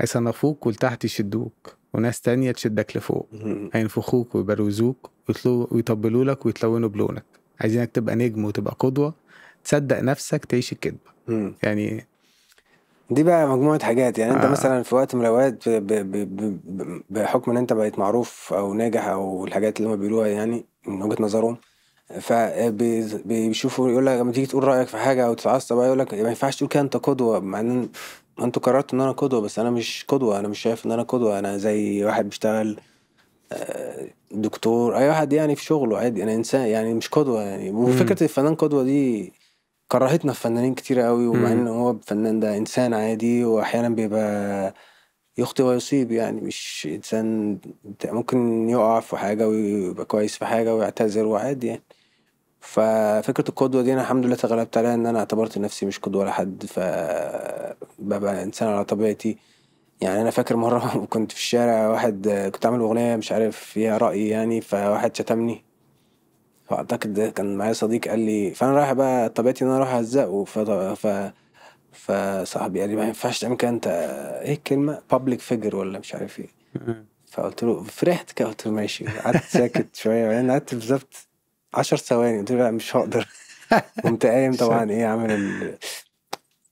هيصنفوك ولتحت يشدوك وناس تانية تشدك لفوق هينفخوك ويبروزوك ويطبلوا لك ويتلونوا بلونك عايزينك تبقى نجم وتبقى قدوة تصدق نفسك تعيش الكذبة يعني دي بقى مجموعة حاجات يعني آه. انت مثلا في وقت من الاوقات بحكم ان انت بقيت معروف او ناجح او الحاجات اللي هم بيقولوها يعني من وجهة نظرهم فبيشوفوا يقول لك لما تيجي تقول رايك في حاجه او تتعصب يقول لك ما ينفعش تقول كده انت قدوه مع ان انتوا قررتوا ان انا قدوه بس انا مش قدوه انا مش شايف ان انا قدوه انا زي واحد بيشتغل آه، دكتور اي واحد يعني في شغله عادي انا انسان يعني مش قدوه يعني وفكره الفنان قدوه دي كرهتنا في فنانين كتير قوي ومع ان هو الفنان ده انسان عادي واحيانا بيبقى يخطئ ويصيب يعني مش انسان ممكن يقع في حاجه ويبقى كويس في حاجه ويعتذر وعادي يعني ففكره القدوه دي انا الحمد لله تغلبت عليها ان انا اعتبرت نفسي مش قدوه لحد ف ببقى انسان على طبيعتي يعني انا فاكر مره كنت في الشارع واحد كنت عامل اغنيه مش عارف فيها رايي يعني فواحد شتمني فاعتقد كان معايا صديق قال لي فانا رايح بقى طبيعتي ان انا رايح اهزقه ف ف فصاحبي قال لي ما ينفعش تعمل كده انت ايه الكلمه بابليك فيجر ولا مش عارف ايه فقلت له فرحت كده قلت له ماشي قعدت ساكت شويه بعدين قعدت بالظبط 10 ثواني قلت له لا مش هقدر قمت قايم طبعا ايه عامل ال...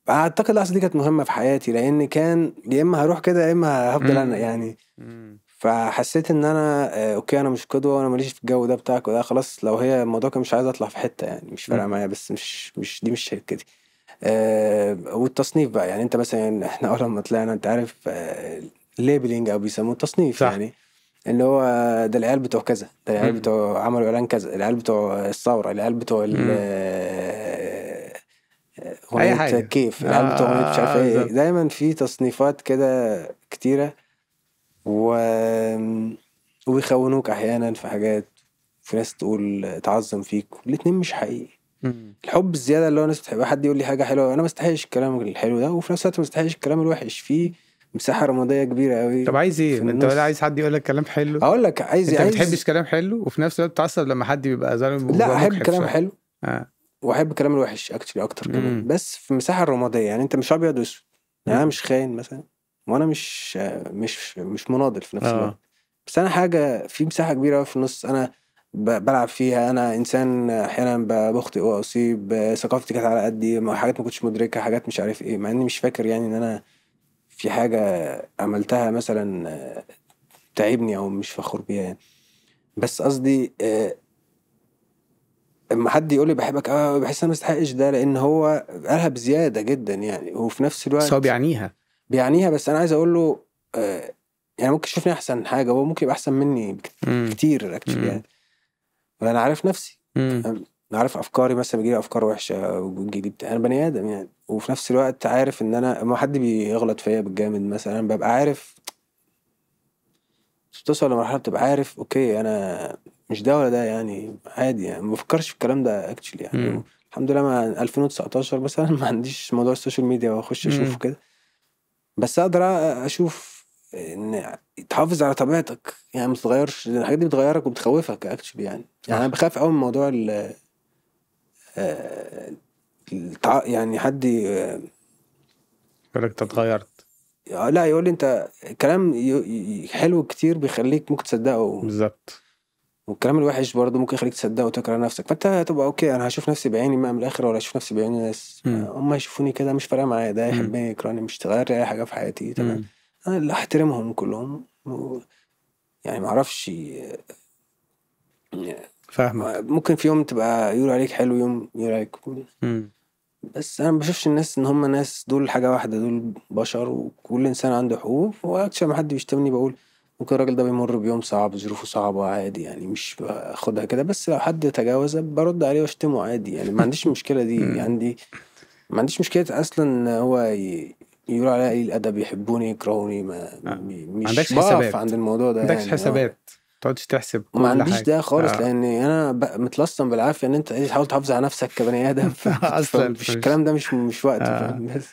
اعتقد اللحظه دي كانت مهمه في حياتي لان كان يا اما هروح كده يا اما هفضل انا يعني فحسيت ان انا آه، اوكي انا مش قدوه وانا ماليش في الجو ده بتاعك وده خلاص لو هي الموضوع كان مش عايز اطلع في حته يعني مش فارقه معايا بس مش مش دي مش شركتي آه والتصنيف بقى يعني انت مثلا يعني احنا اول ما طلعنا انت عارف آه ليبلينج او بيسموه التصنيف صح. يعني اللي هو ده العيال بتوع كذا ده العيال بتوع عملوا اعلان كذا العيال بتوع الثوره العيال بتوع ال آه، اي حاجه كيف آه، العيال بتوع مش عارف آه، ايه دايما في تصنيفات كده كتيره و ويخونوك احيانا في حاجات في ناس تقول تعظم فيك الاثنين مش حقيقي الحب الزياده اللي هو الناس بتحبها حد يقول لي حاجه حلوه انا ما استحقش الكلام الحلو ده وفي نفس الوقت ما استحقش الكلام الوحش في مساحه رماديه كبيره قوي طب عايز ايه انت ولا عايز حد يقول لك كلام حلو اقول لك عايز انت ما بتحبش كلام حلو وفي نفس الوقت بتتعصب لما حد بيبقى ظالم لا احب الكلام حلو آه. واحب الكلام الوحش اكتر اكتر كمان بس في المساحه الرماديه يعني انت مش ابيض واسود يعني انا مش خاين مثلا وانا مش مش مش مناضل في نفس آه. الوقت بس انا حاجه في مساحه كبيره في النص انا بلعب فيها انا انسان احيانا بخطئ واصيب ثقافتي كانت على قدي حاجات ما كنتش مدركها حاجات مش عارف ايه مع اني مش فاكر يعني ان انا في حاجه عملتها مثلا تعبني او مش فخور بيها يعني بس قصدي اما آه، حد يقول لي بحبك اه بحس انا ما استحقش ده لان هو قالها بزياده جدا يعني وفي نفس الوقت بس هو بيعنيها بيعنيها بس انا عايز اقول له آه يعني ممكن يشوفني احسن حاجه هو ممكن يبقى احسن مني كتير اكشلي يعني انا عارف نفسي انا عارف افكاري مثلا بيجي افكار وحشه بتجيلي بتاع انا بني ادم يعني وفي نفس الوقت عارف ان انا ما حد بيغلط فيا بالجامد مثلا ببقى عارف بتوصل لمرحله بتبقى عارف اوكي انا مش ده ولا ده يعني عادي يعني ما بفكرش في الكلام ده اكشلي يعني الحمد لله ما 2019 مثلا ما عنديش موضوع السوشيال ميديا واخش اشوف كده بس اقدر اشوف ان تحافظ على طبيعتك يعني ما تتغيرش الحاجات دي بتغيرك وبتخوفك اكشلي يعني يعني انا بخاف قوي من موضوع يعني حد يقول لك انت اتغيرت آه، لا يقول لي انت كلام حلو كتير بيخليك ممكن تصدقه بالظبط والكلام الوحش برضه ممكن يخليك تصدقه وتكره نفسك فانت هتبقى اوكي انا هشوف نفسي بعيني من الاخر ولا هشوف نفسي بعين الناس هم يشوفوني كده مش فارقه معايا ده يحبني يكرهني مش تغير اي حاجه في حياتي تمام انا اللي احترمهم كلهم و... يعني ما اعرفش فاهمك ممكن في يوم تبقى يقولوا عليك حلو يوم يقولوا عليك بس انا ما بشوفش الناس ان هم ناس دول حاجه واحده دول بشر وكل انسان عنده حقوق واكشن ما حد بيشتمني بقول ممكن الراجل ده بيمر بيوم صعب ظروفه صعبه عادي يعني مش باخدها كده بس لو حد تجاوز برد عليه واشتمه عادي يعني ما عنديش مشكله دي عندي ما عنديش مشكله اصلا ان هو يقول يقولوا عليا قليل الادب يحبوني يكرهوني ما آه. مش عندكش حسابات عند الموضوع ده عندكش يعني آه. حسابات تقعدش تحسب ما عنديش ده خالص آه. لان انا متلصم بالعافيه ان انت تحاول إيه، تحافظ على نفسك كبني ادم اصلا مش الكلام ده مش مش وقت آه. بس